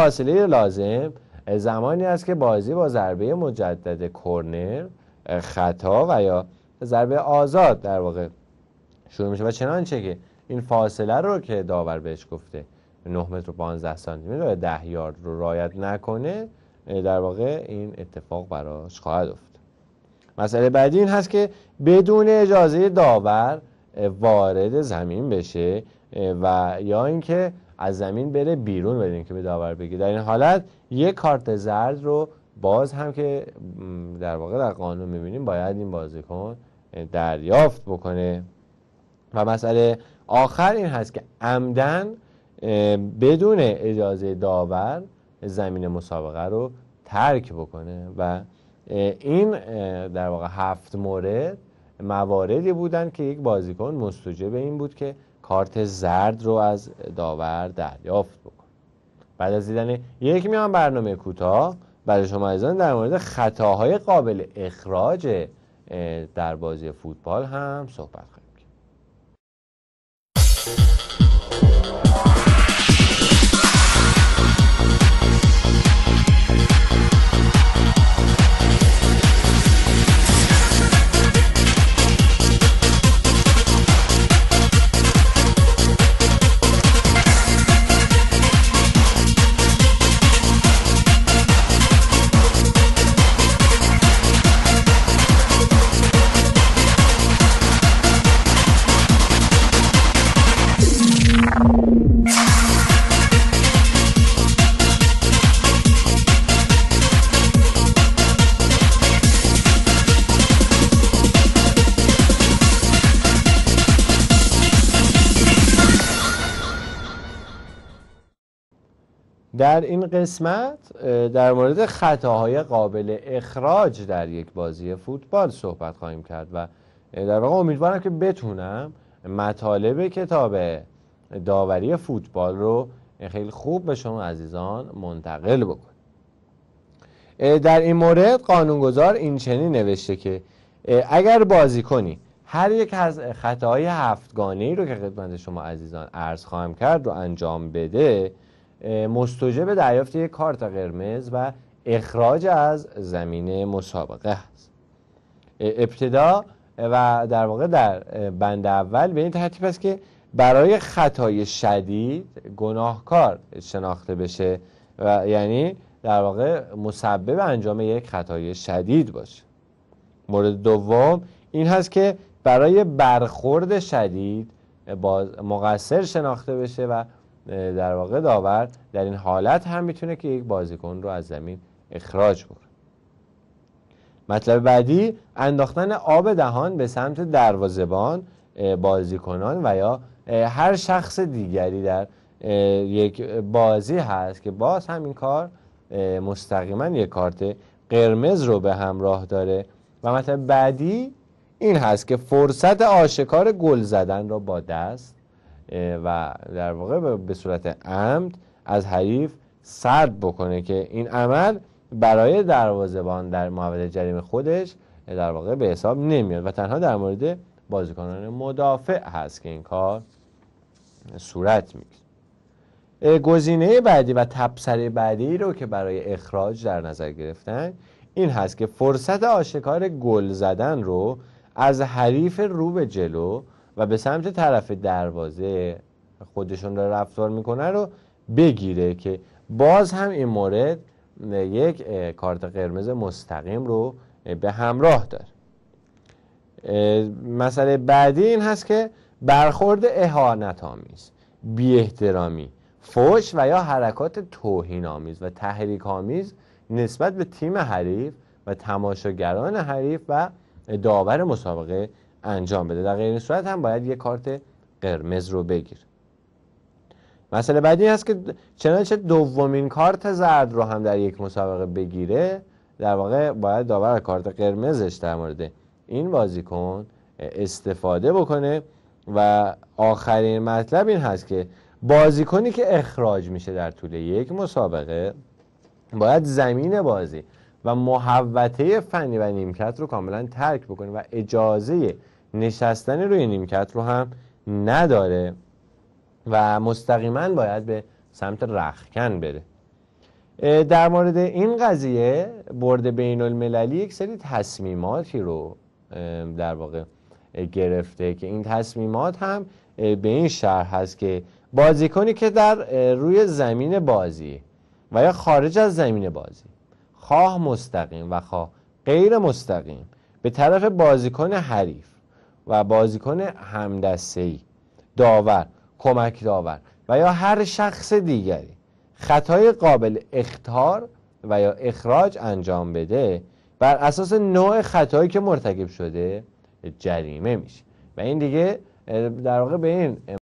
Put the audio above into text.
فاصله لازم زمانی است که بازی با ضربه مجدد کرنر خطا و یا ضربه آزاد در واقع شروع میشه و چنانچه که این فاصله رو که داور بهش گفته 9 متر و 15 سانتی متر 10 یارد رو رعایت نکنه در واقع این اتفاق براش خواهد افت مسئله بعدی این هست که بدون اجازه داور وارد زمین بشه و یا اینکه از زمین بره بیرون بدین که به داور بگی در این حالت یک کارت زرد رو باز هم که در واقع در قانون میبینیم باید این بازیکن دریافت بکنه و مسئله آخر این هست که عمدن بدون اجازه داور زمین مسابقه رو ترک بکنه و این در واقع هفت مورد مواردی بودن که یک بازیکن مستوجب این بود که کارت زرد رو از داور دریافت بکن بعد از دیدن یک میان برنامه کوتاه برای شما عزیزان در مورد خطاهای قابل اخراج در بازی فوتبال هم صحبت کنیم در این قسمت در مورد خطاهای قابل اخراج در یک بازی فوتبال صحبت خواهیم کرد و در واقع امیدوارم که بتونم مطالب کتاب داوری فوتبال رو خیلی خوب به شما عزیزان منتقل بکنم در این مورد قانونگذار این چنین نوشته که اگر بازی کنی هر یک از خطاهای هفتگانه ای رو که خدمت شما عزیزان عرض خواهم کرد رو انجام بده مستوجب دریافت یک کارت قرمز و اخراج از زمین مسابقه است ابتدا و در واقع در بند اول به این ترتیب است که برای خطای شدید گناهکار شناخته بشه و یعنی در واقع مسبب انجام یک خطای شدید باشه مورد دوم این هست که برای برخورد شدید با مقصر شناخته بشه و در واقع داور در این حالت هم میتونه که یک بازیکن رو از زمین اخراج کنه مطلب بعدی انداختن آب دهان به سمت دروازبان بازیکنان و یا هر شخص دیگری در یک بازی هست که باز هم این کار مستقیما یک کارت قرمز رو به همراه داره و مطلب بعدی این هست که فرصت آشکار گل زدن رو با دست و در واقع به صورت عمد از حریف سرد بکنه که این عمل برای دروازبان در محوطه جریمه خودش در واقع به حساب نمیاد و تنها در مورد بازیکنان مدافع هست که این کار صورت میگیره گزینه بعدی و تبصره بعدی رو که برای اخراج در نظر گرفتن این هست که فرصت آشکار گل زدن رو از حریف رو به جلو و به سمت طرف دروازه خودشون را رفتار میکنه رو بگیره که باز هم این مورد یک کارت قرمز مستقیم رو به همراه داره مسئله بعدی این هست که برخورد احانت آمیز بی احترامی فوش و یا حرکات توهین آمیز و تحریک آمیز نسبت به تیم حریف و تماشاگران حریف و داور مسابقه انجام بده در غیر صورت هم باید یک کارت قرمز رو بگیر مسئله بعدی هست که چنانچه دومین کارت زرد رو هم در یک مسابقه بگیره در واقع باید داور کارت قرمزش در مورد این بازیکن استفاده بکنه و آخرین مطلب این هست که بازیکنی که اخراج میشه در طول یک مسابقه باید زمین بازی و محوته فنی و نیمکت رو کاملا ترک بکنه و اجازه نشستن روی نیمکت رو هم نداره و مستقیما باید به سمت رخکن بره در مورد این قضیه برد بین المللی یک سری تصمیماتی رو در واقع گرفته که این تصمیمات هم به این شرح هست که بازیکنی که در روی زمین بازی و یا خارج از زمین بازی خواه مستقیم و خواه غیر مستقیم به طرف بازیکن حریف و بازیکن ای، داور کمک داور و یا هر شخص دیگری خطای قابل اختار و یا اخراج انجام بده بر اساس نوع خطایی که مرتکب شده جریمه میشه و این دیگه در واقع به این